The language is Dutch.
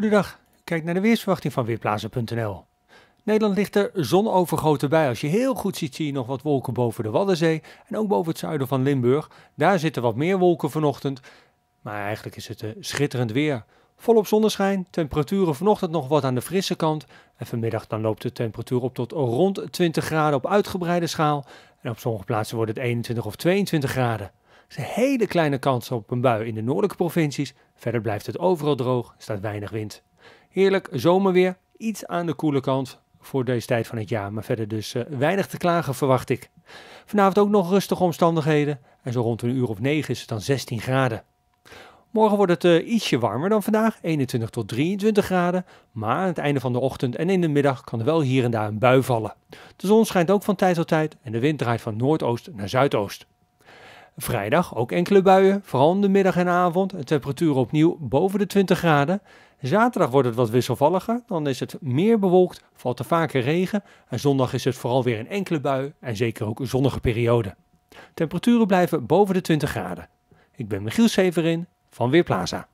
Goedendag, kijk naar de weersverwachting van Weerplaza.nl. Nederland ligt er zonovergoten bij. Als je heel goed ziet, zie je nog wat wolken boven de Waddenzee en ook boven het zuiden van Limburg. Daar zitten wat meer wolken vanochtend, maar eigenlijk is het eh, schitterend weer. Volop zonneschijn, temperaturen vanochtend nog wat aan de frisse kant. En vanmiddag dan loopt de temperatuur op tot rond 20 graden op uitgebreide schaal. En op sommige plaatsen wordt het 21 of 22 graden is een hele kleine kans op een bui in de noordelijke provincies. Verder blijft het overal droog, staat weinig wind. Heerlijk zomerweer, iets aan de koele kant voor deze tijd van het jaar. Maar verder dus eh, weinig te klagen verwacht ik. Vanavond ook nog rustige omstandigheden. En zo rond een uur of 9 is het dan 16 graden. Morgen wordt het eh, ietsje warmer dan vandaag, 21 tot 23 graden. Maar aan het einde van de ochtend en in de middag kan er wel hier en daar een bui vallen. De zon schijnt ook van tijd tot tijd en de wind draait van noordoost naar zuidoost. Vrijdag ook enkele buien, vooral in de middag en avond. De temperatuur opnieuw boven de 20 graden. Zaterdag wordt het wat wisselvalliger, dan is het meer bewolkt, valt er vaker regen. En zondag is het vooral weer een enkele bui en zeker ook een zonnige periode. Temperaturen blijven boven de 20 graden. Ik ben Michiel Severin van Weerplaza.